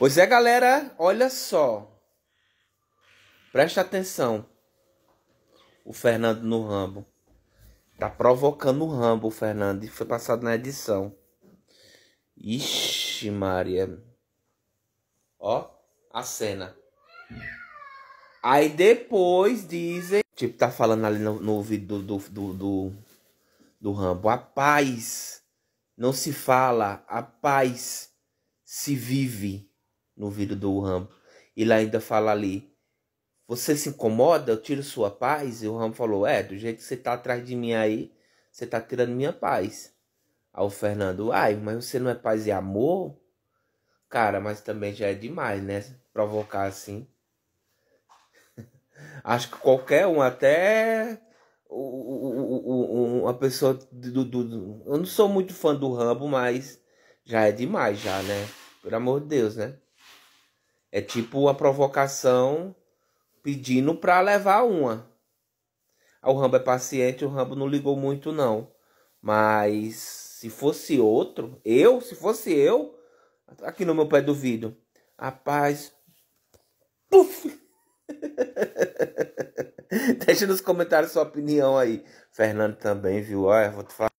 Pois é, galera, olha só. Presta atenção. O Fernando no Rambo. Tá provocando o Rambo, o Fernando. E foi passado na edição. Ixi, Maria. Ó, a cena. Aí depois dizem. Tipo, tá falando ali no, no ouvido do, do, do, do, do Rambo. A paz não se fala, a paz se vive no vídeo do Rambo. Ele ainda fala ali: Você se incomoda? Eu tiro sua paz? E o Rambo falou: É, do jeito que você tá atrás de mim aí, você tá tirando minha paz. Aí o Fernando: Ai, mas você não é paz e amor? Cara, mas também já é demais, né? Provocar assim. Acho que qualquer um, até uma pessoa do, do, do, Eu não sou muito fã do Rambo, mas já é demais, já, né? Pelo amor de Deus, né? É tipo uma provocação pedindo para levar uma. O Rambo é paciente, o Rambo não ligou muito não. Mas se fosse outro, eu, se fosse eu, aqui no meu pé do vidro, rapaz, puf! Deixa nos comentários sua opinião aí. Fernando também, viu? Olha, vou te falar.